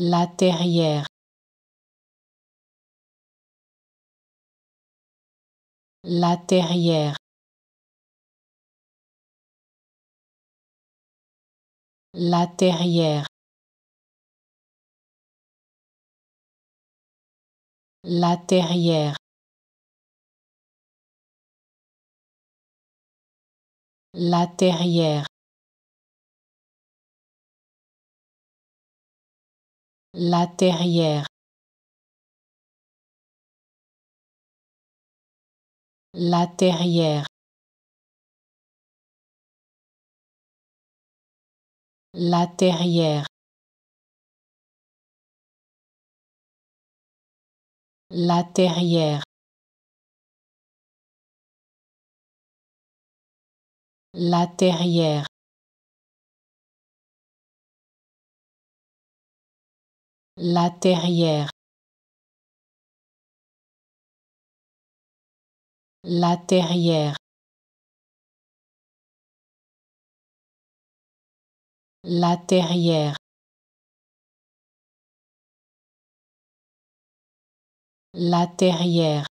la terrière, la terrière, la terrière, la terrière. La terrière. la terrière, la terrière, la terrière, la terrière. La terrière. La terrière. La terrière. La terrière. La terrière.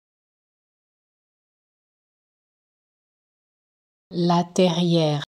La terrière.